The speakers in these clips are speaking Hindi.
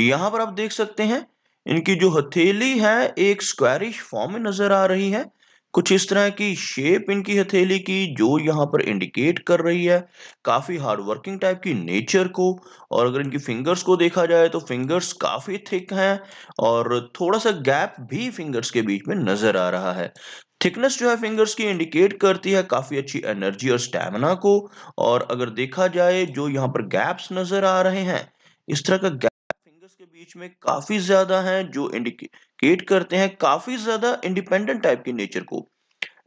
यहां पर आप देख सकते हैं इनकी जो हथेली है एक स्क्वायरिश फॉर्म में नजर आ रही है कुछ इस तरह की शेप इनकी हथेली की जो यहाँ पर इंडिकेट कर रही है काफ़ी हार्ड वर्किंग टाइप की नेचर को और अगर इनकी फिंगर्स को देखा जाए तो फिंगर्स काफ़ी थिक हैं और थोड़ा सा गैप भी फिंगर्स के बीच में नज़र आ रहा है थिकनेस जो है फिंगर्स की इंडिकेट करती है काफ़ी अच्छी एनर्जी और स्टेमिना को और अगर देखा जाए जो यहाँ पर गैप्स नज़र आ रहे हैं इस तरह का के बीच में काफी ज्यादा हैं जो इंडिकेट करते हैं काफी ज्यादा इंडिपेंडेंट टाइप के नेचर को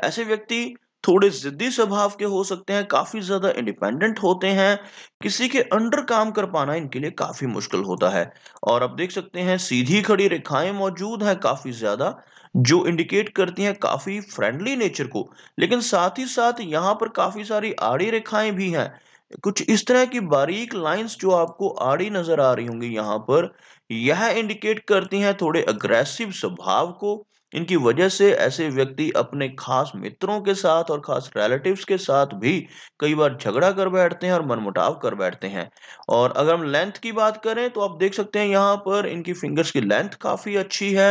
ऐसे व्यक्ति थोड़े जिद्दी स्वभाव के हो सकते हैं काफी ज्यादा इंडिपेंडेंट होते हैं किसी के अंडर काम कर पाना इनके लिए काफी मुश्किल होता है और आप देख सकते हैं सीधी खड़ी रेखाएं मौजूद हैं काफी ज्यादा जो इंडिकेट करती हैं काफी फ्रेंडली नेचर को लेकिन साथ ही साथ यहाँ पर काफी सारी आड़ी रेखाएं भी हैं कुछ इस तरह की बारीक लाइंस जो आपको आड़ी नजर आ रही होंगी यहाँ पर यह इंडिकेट करती हैं थोड़े अग्रेसिव स्वभाव को इनकी वजह से ऐसे व्यक्ति अपने खास मित्रों के साथ और खास रिलेटिव्स के साथ भी कई बार झगड़ा कर बैठते हैं और मनमुटाव कर बैठते हैं और अगर हम लेंथ की बात करें तो आप देख सकते हैं यहाँ पर इनकी फिंगर्स की लेंथ काफ़ी अच्छी है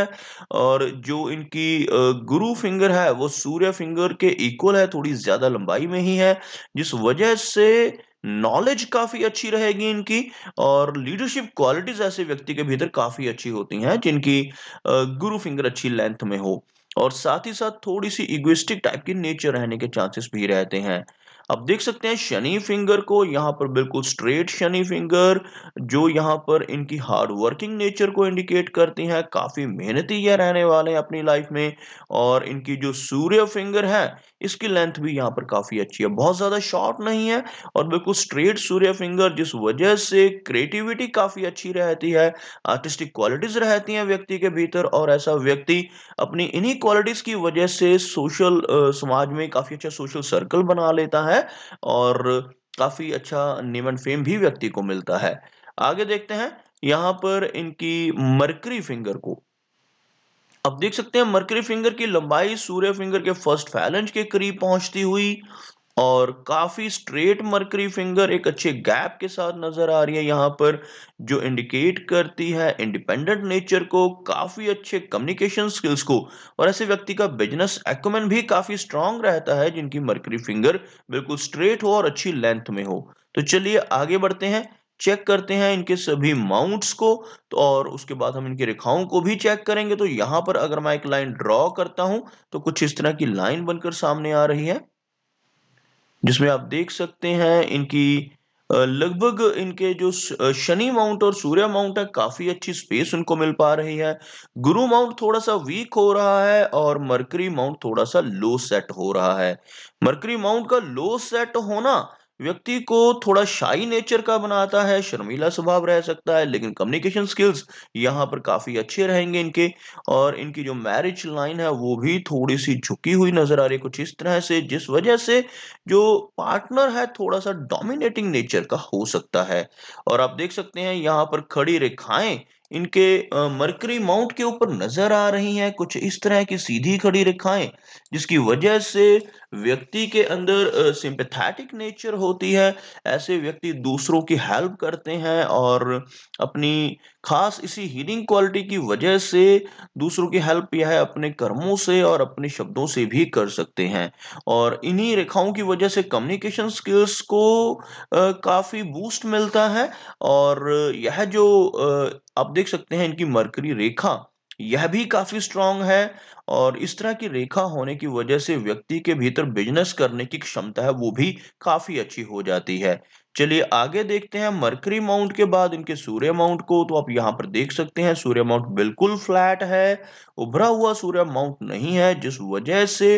और जो इनकी गुरु फिंगर है वो सूर्य फिंगर के इक्वल है थोड़ी ज़्यादा लंबाई में ही है जिस वजह से नॉलेज काफी अच्छी रहेगी इनकी और लीडरशिप क्वालिटीज ऐसे व्यक्ति के भीतर काफी अच्छी होती हैं जिनकी गुरु फिंगर अच्छी लेंथ में हो और साथ ही साथ थोड़ी सी इगोइस्टिक टाइप की नेचर रहने के चांसेस भी रहते हैं अब देख सकते हैं शनि फिंगर को यहाँ पर बिल्कुल स्ट्रेट शनि फिंगर जो यहाँ पर इनकी हार्ड वर्किंग नेचर को इंडिकेट करती हैं काफ़ी मेहनती यह रहने वाले हैं अपनी लाइफ में और इनकी जो सूर्य फिंगर है इसकी लेंथ भी यहाँ पर काफ़ी अच्छी है बहुत ज़्यादा शॉर्ट नहीं है और बिल्कुल स्ट्रेट सूर्य फिंगर जिस वजह से क्रिएटिविटी काफ़ी अच्छी रहती है आर्टिस्टिक क्वालिटीज़ रहती हैं व्यक्ति के भीतर और ऐसा व्यक्ति अपनी इन्हीं क्वालिटीज़ की वजह से सोशल समाज में काफ़ी अच्छा सोशल सर्कल बना लेता है और काफ़ी अच्छा नेम एंड फेम भी व्यक्ति को मिलता है आगे देखते हैं यहाँ पर इनकी मरकरी फिंगर को अब देख सकते हैं मर्करी फिंगर की लंबाई सूर्य फिंगर के फर्स्ट फैलेंज के करीब पहुंचती हुई और काफ़ी स्ट्रेट मर्करी फिंगर एक अच्छे गैप के साथ नज़र आ रही है यहाँ पर जो इंडिकेट करती है इंडिपेंडेंट नेचर को काफ़ी अच्छे कम्युनिकेशन स्किल्स को और ऐसे व्यक्ति का बिजनेस एक्मेन भी काफ़ी स्ट्रांग रहता है जिनकी मर्करी फिंगर बिल्कुल स्ट्रेट हो और अच्छी लेंथ में हो तो चलिए आगे बढ़ते हैं चेक करते हैं इनके सभी माउंट्स को तो और उसके बाद हम इनकी रेखाओं को भी चेक करेंगे तो यहाँ पर अगर मैं एक लाइन ड्रॉ करता हूं तो कुछ इस तरह की लाइन बनकर सामने आ रही है जिसमें आप देख सकते हैं इनकी लगभग इनके जो शनि माउंट और सूर्य माउंट है काफी अच्छी स्पेस उनको मिल पा रही है गुरु माउंट थोड़ा सा वीक हो रहा है और मरकरी माउंट थोड़ा सा लो सेट हो रहा है मरकरी माउंट का लो सेट होना व्यक्ति को थोड़ा शाही नेचर का बनाता है शर्मीला स्वभाव रह सकता है लेकिन कम्युनिकेशन स्किल्स यहाँ पर काफ़ी अच्छे रहेंगे इनके और इनकी जो मैरिज लाइन है वो भी थोड़ी सी झुकी हुई नज़र आ रही है कुछ इस तरह से जिस वजह से जो पार्टनर है थोड़ा सा डोमिनेटिंग नेचर का हो सकता है और आप देख सकते हैं यहाँ पर खड़ी रेखाएं इनके मरकरी माउंट के ऊपर नजर आ रही हैं कुछ इस तरह की सीधी खड़ी रेखाएं जिसकी वजह से व्यक्ति के अंदर सिंपथेटिक नेचर होती है ऐसे व्यक्ति दूसरों की हेल्प करते हैं और अपनी खास इसी हीलिंग क्वालिटी की वजह से दूसरों की हेल्प यह अपने कर्मों से और अपने शब्दों से भी कर सकते हैं और इन्हीं रेखाओं की वजह से कम्युनिकेशन स्किल्स को काफ़ी बूस्ट मिलता है और यह जो आप देख सकते हैं इनकी मरकरी रेखा यह भी काफ़ी स्ट्रांग है और इस तरह की रेखा होने की वजह से व्यक्ति के भीतर बिजनेस करने की क्षमता है वो भी काफ़ी अच्छी हो जाती है चलिए आगे देखते हैं मरकरी माउंट के बाद इनके सूर्य माउंट को तो आप यहाँ पर देख सकते हैं सूर्य माउंट बिल्कुल फ्लैट है उभरा हुआ सूर्य माउंट नहीं है जिस वजह से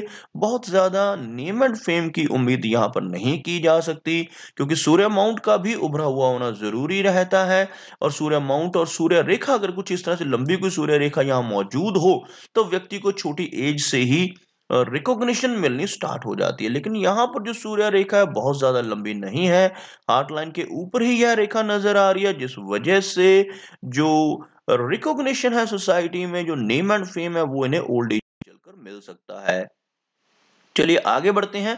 बहुत ज्यादा नेम एंड फेम की उम्मीद यहाँ पर नहीं की जा सकती क्योंकि सूर्य माउंट का भी उभरा हुआ होना जरूरी रहता है और सूर्य माउंट और सूर्य रेखा अगर कुछ इस तरह से लंबी कोई सूर्य रेखा यहाँ मौजूद हो तो व्यक्ति को छोटी एज से ही रिकॉग्निशन मिलनी स्टार्ट हो जाती है लेकिन यहाँ पर जो सूर्य रेखा है बहुत ज़्यादा लंबी नहीं है हार्ट लाइन के ऊपर ही यह रेखा नज़र आ रही है जिस वजह से जो रिकॉग्निशन है सोसाइटी में जो नेम एंड फेम है वो इन्हें ओल्ड एज चलकर मिल सकता है चलिए आगे बढ़ते हैं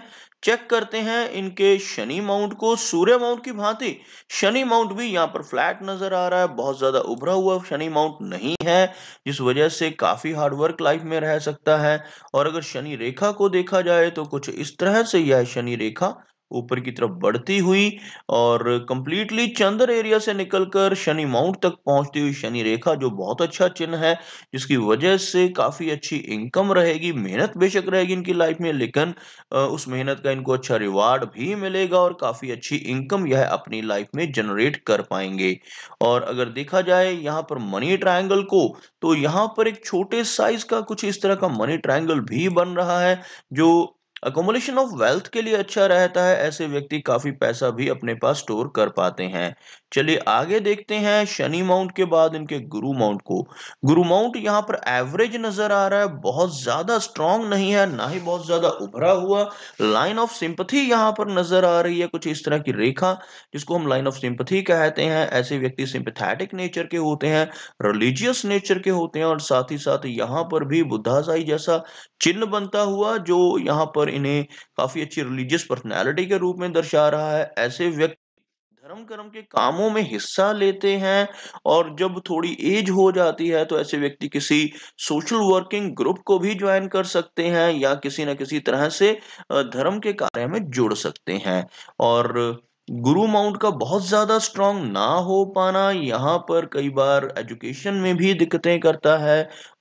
चेक करते हैं इनके शनि माउंट को सूर्य माउंट की भांति शनि माउंट भी यहाँ पर फ्लैट नजर आ रहा है बहुत ज्यादा उभरा हुआ शनि माउंट नहीं है जिस वजह से काफी हार्ड वर्क लाइफ में रह सकता है और अगर शनि रेखा को देखा जाए तो कुछ इस तरह से यह शनि रेखा ऊपर की तरफ बढ़ती हुई और कंप्लीटली चंद्र एरिया से निकलकर शनि माउंट तक पहुंचती हुई शनि रेखा जो बहुत अच्छा चिन्ह है जिसकी वजह से काफी अच्छी इनकम रहेगी मेहनत बेशक रहेगी इनकी लाइफ में लेकिन उस मेहनत का इनको अच्छा रिवार्ड भी मिलेगा और काफी अच्छी इनकम यह अपनी लाइफ में जनरेट कर पाएंगे और अगर देखा जाए यहाँ पर मनी ट्राइंगल को तो यहाँ पर एक छोटे साइज का कुछ इस तरह का मनी ट्राइंगल भी बन रहा है जो अकोमोलेशन ऑफ वेल्थ के लिए अच्छा रहता है ऐसे व्यक्ति काफ़ी पैसा भी अपने पास स्टोर कर पाते हैं चलिए आगे देखते हैं शनि माउंट के बाद इनके गुरु माउंट को गुरु माउंट यहाँ पर एवरेज नजर आ रहा है बहुत ज्यादा स्ट्रांग नहीं है ना ही बहुत ज्यादा उभरा हुआ लाइन ऑफ सिंपथी यहाँ पर नजर आ रही है कुछ इस तरह की रेखा जिसको हम लाइन ऑफ सिंपथी कहते हैं ऐसे व्यक्ति सिंपथेटिक नेचर के होते हैं रिलीजियस नेचर के होते हैं और साथ ही साथ यहाँ पर भी बुद्धाशाई जैसा चिन्ह बनता हुआ जो यहाँ पर इन्हें काफी अच्छी रिलीजियस पर्सनैलिटी के रूप में दर्शा रहा है ऐसे व्यक्ति धर्म कर्म के कामों में हिस्सा लेते हैं और जब थोड़ी एज हो जाती है तो ऐसे व्यक्ति किसी सोशल वर्किंग ग्रुप को भी ज्वाइन कर सकते हैं या किसी न किसी तरह से धर्म के कार्य में जुड़ सकते हैं और गुरु माउंट का बहुत ज़्यादा स्ट्रांग ना हो पाना यहाँ पर कई बार एजुकेशन में भी दिक्कतें करता है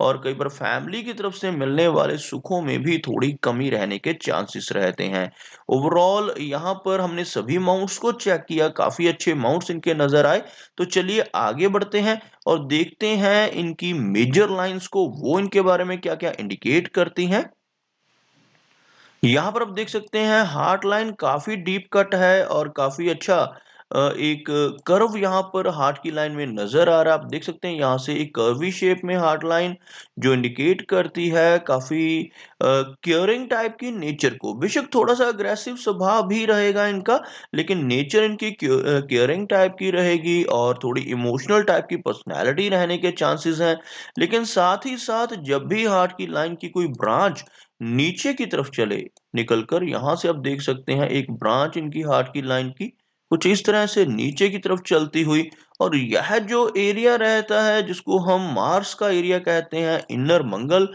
और कई बार फैमिली की तरफ से मिलने वाले सुखों में भी थोड़ी कमी रहने के चांसेस रहते हैं ओवरऑल यहाँ पर हमने सभी माउंट्स को चेक किया काफ़ी अच्छे माउंट्स इनके नज़र आए तो चलिए आगे बढ़ते हैं और देखते हैं इनकी मेजर लाइन्स को वो इनके बारे में क्या क्या इंडिकेट करती हैं यहाँ पर आप देख सकते हैं हार्ट लाइन काफी डीप कट है और काफी अच्छा एक कर्व यहाँ पर हार्ट की लाइन में नजर आ रहा है आप देख सकते हैं यहाँ से एक कर्वी शेप में हार्ट लाइन जो इंडिकेट करती है काफी क्योरिंग टाइप की नेचर को बेशक थोड़ा सा अग्रेसिव स्वभाव भी रहेगा इनका लेकिन नेचर इनकी क्योरिंग टाइप की रहेगी और थोड़ी इमोशनल टाइप की पर्सनैलिटी रहने के चांसेस हैं लेकिन साथ ही साथ जब भी हार्ट की लाइन की कोई ब्रांच नीचे की तरफ चले निकलकर यहां से आप देख सकते हैं एक ब्रांच इनकी हार्ट की लाइन की कुछ इस तरह से नीचे की तरफ चलती हुई और यह जो एरिया रहता है जिसको हम मार्स का एरिया कहते हैं इनर मंगल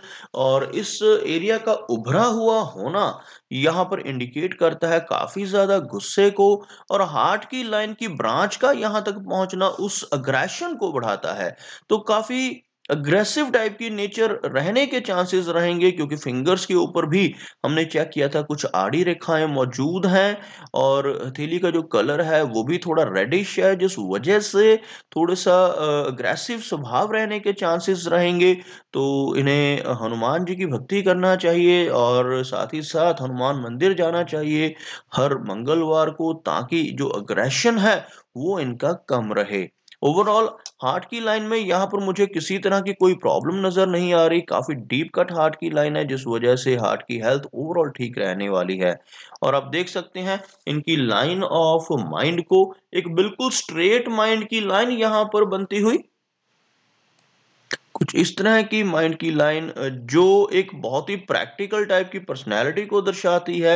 और इस एरिया का उभरा हुआ होना यहाँ पर इंडिकेट करता है काफ़ी ज़्यादा गुस्से को और हार्ट की लाइन की ब्रांच का यहाँ तक पहुंचना उस अग्रेशन को बढ़ाता है तो काफ़ी अग्रेसिव टाइप की नेचर रहने के चांसेस रहेंगे क्योंकि फिंगर्स के ऊपर भी हमने चेक किया था कुछ आड़ी रेखाएं मौजूद हैं और हथेली का जो कलर है वो भी थोड़ा रेडिश है जिस वजह से थोड़ा सा अग्रेसिव स्वभाव रहने के चांसेस रहेंगे तो इन्हें हनुमान जी की भक्ति करना चाहिए और साथ ही साथ हनुमान मंदिर जाना चाहिए हर मंगलवार को ताकि जो अग्रेशन है वो इनका कम रहे ओवरऑल हार्ट की लाइन में यहाँ पर मुझे किसी तरह की कोई प्रॉब्लम नजर नहीं आ रही काफी डीप कट हार्ट की लाइन है जिस वजह से हार्ट की हेल्थ ओवरऑल ठीक रहने वाली है और आप देख सकते हैं इनकी लाइन ऑफ माइंड को एक बिल्कुल स्ट्रेट माइंड की लाइन यहाँ पर बनती हुई कुछ इस तरह की माइंड की लाइन जो एक बहुत ही प्रैक्टिकल टाइप की पर्सनालिटी को दर्शाती है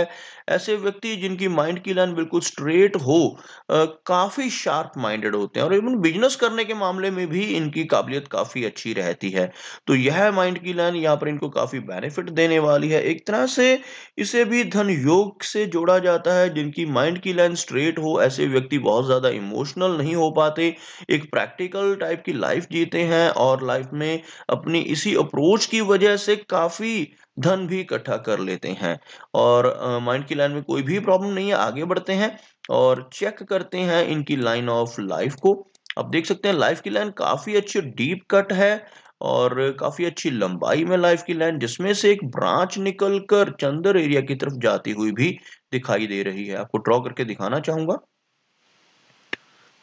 ऐसे व्यक्ति जिनकी माइंड की लाइन बिल्कुल स्ट्रेट हो काफ़ी शार्प माइंडेड होते हैं और इवन बिजनेस करने के मामले में भी इनकी काबिलियत काफ़ी अच्छी रहती है तो यह माइंड की लाइन यहाँ पर इनको काफ़ी बेनिफिट देने वाली है एक तरह से इसे भी धन योग से जोड़ा जाता है जिनकी माइंड की लाइन स्ट्रेट हो ऐसे व्यक्ति बहुत ज़्यादा इमोशनल नहीं हो पाते एक प्रैक्टिकल टाइप की लाइफ जीते हैं और लाइफ में में अपनी इसी अप्रोच की वजह से काफी धन भी इकट्ठा कर लेते हैं और माइंड की लाइन में कोई भी प्रॉब्लम नहीं है आगे बढ़ते हैं और चेक करते हैं इनकी लाइन ऑफ लाइफ को आप देख सकते हैं लाइफ की लाइन काफी अच्छी डीप कट है और काफी अच्छी लंबाई में लाइफ की लाइन जिसमें से एक ब्रांच निकलकर चंद्र एरिया की तरफ जाती हुई भी दिखाई दे रही है आपको ड्रॉ करके दिखाना चाहूंगा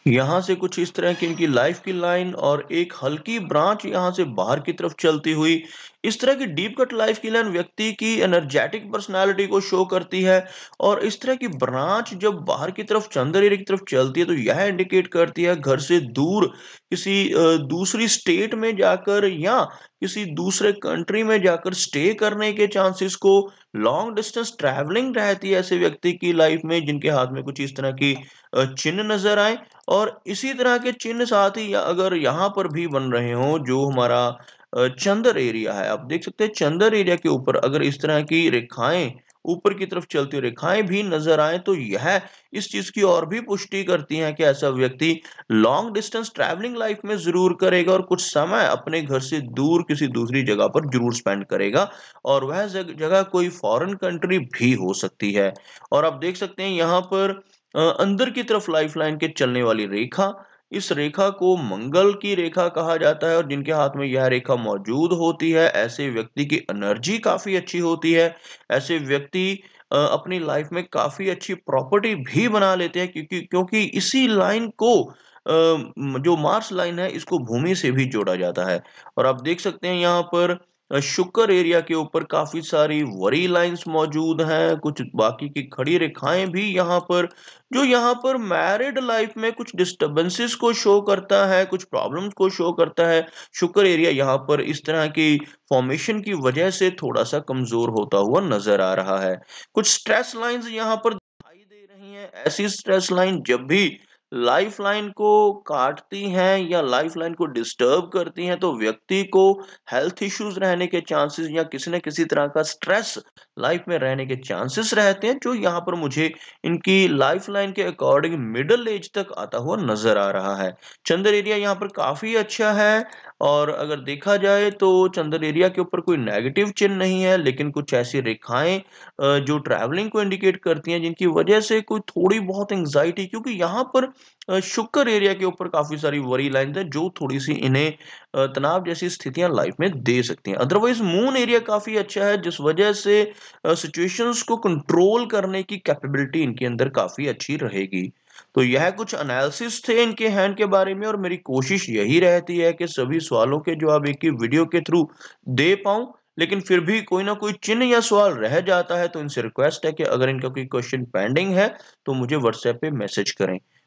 यहाँ से कुछ इस तरह की इनकी लाइफ की लाइन और एक हल्की ब्रांच यहाँ से बाहर की तरफ चलती हुई इस तरह की डीप कट लाइफ की लाइन व्यक्ति की एनर्जेटिक पर्सनालिटी को शो करती है और इस तरह की ब्रांच जब बाहर की तरफ चंद्र एरिया की तरफ चलती है तो यह इंडिकेट करती है घर से दूर किसी दूसरी स्टेट में जाकर या किसी दूसरे कंट्री में जाकर स्टे करने के चांसेस को लॉन्ग डिस्टेंस ट्रैवलिंग रहती है ऐसे व्यक्ति की लाइफ में जिनके हाथ में कुछ इस तरह की चिन्ह नजर आए और इसी तरह के चिन्ह साथ ही अगर यहाँ पर भी बन रहे हो जो हमारा चंदर एरिया है आप देख सकते हैं चंदर एरिया के ऊपर अगर इस तरह की रेखाएं ऊपर की तरफ चलती रेखाएं भी नजर आए तो यह इस चीज की और भी पुष्टि करती है कि ऐसा व्यक्ति लॉन्ग डिस्टेंस ट्रैवलिंग लाइफ में जरूर करेगा और कुछ समय अपने घर से दूर किसी दूसरी जगह पर जरूर स्पेंड करेगा और वह जगह कोई फॉरेन कंट्री भी हो सकती है और आप देख सकते हैं यहाँ पर अंदर की तरफ लाइन के चलने वाली रेखा इस रेखा को मंगल की रेखा कहा जाता है और जिनके हाथ में यह रेखा मौजूद होती है ऐसे व्यक्ति की एनर्जी काफी अच्छी होती है ऐसे व्यक्ति अपनी लाइफ में काफी अच्छी प्रॉपर्टी भी बना लेते हैं क्योंकि क्योंकि इसी लाइन को जो मार्स लाइन है इसको भूमि से भी जोड़ा जाता है और आप देख सकते हैं यहाँ पर शुक्र एरिया के ऊपर काफ़ी सारी वरी लाइंस मौजूद हैं कुछ बाकी की खड़ी रेखाएं भी यहाँ पर जो यहाँ पर मैरिड लाइफ में कुछ डिस्टरबेंसेस को शो करता है कुछ प्रॉब्लम्स को शो करता है शुक्र एरिया यहाँ पर इस तरह की फॉर्मेशन की वजह से थोड़ा सा कमज़ोर होता हुआ नजर आ रहा है कुछ स्ट्रेस लाइन्स यहाँ पर दिखाई दे रही है ऐसी स्ट्रेस लाइन जब भी लाइफलाइन को काटती हैं या लाइफलाइन को डिस्टर्ब करती हैं तो व्यक्ति को हेल्थ इश्यूज रहने के चांसेस या किसी न किसी तरह का स्ट्रेस लाइफ में रहने के चांसेस रहते हैं जो यहाँ पर मुझे इनकी लाइफलाइन के अकॉर्डिंग मिडल एज तक आता हुआ नजर आ रहा है चंद्र एरिया यहाँ पर काफी अच्छा है और अगर देखा जाए तो चंद्र एरिया के ऊपर कोई नेगेटिव चिन्ह नहीं है लेकिन कुछ ऐसी रेखाएं जो ट्रैवलिंग को इंडिकेट करती हैं जिनकी वजह से कोई थोड़ी बहुत एंग्जाइटी क्योंकि यहाँ पर शुक्र एरिया के ऊपर काफी सारी वरी लाइन है जो थोड़ी सी इन्हें तनाव जैसी स्थितियां लाइफ में दे सकती हैं अदरवाइज मून एरिया काफी अच्छा है जिस वजह से सिचुएशंस को कंट्रोल करने की कैपेबिलिटी इनके अंदर काफी अच्छी रहेगी तो यह कुछ एनालिसिस थे इनके हैंड के बारे में और मेरी कोशिश यही रहती है कि सभी सवालों के जवाब एक ही वीडियो के थ्रू दे पाऊं लेकिन फिर भी कोई ना कोई चिन्ह या सवाल रह जाता है तो इनसे रिक्वेस्ट है कि अगर इनका कोई क्वेश्चन पेंडिंग है तो मुझे व्हाट्सएप पे मैसेज करें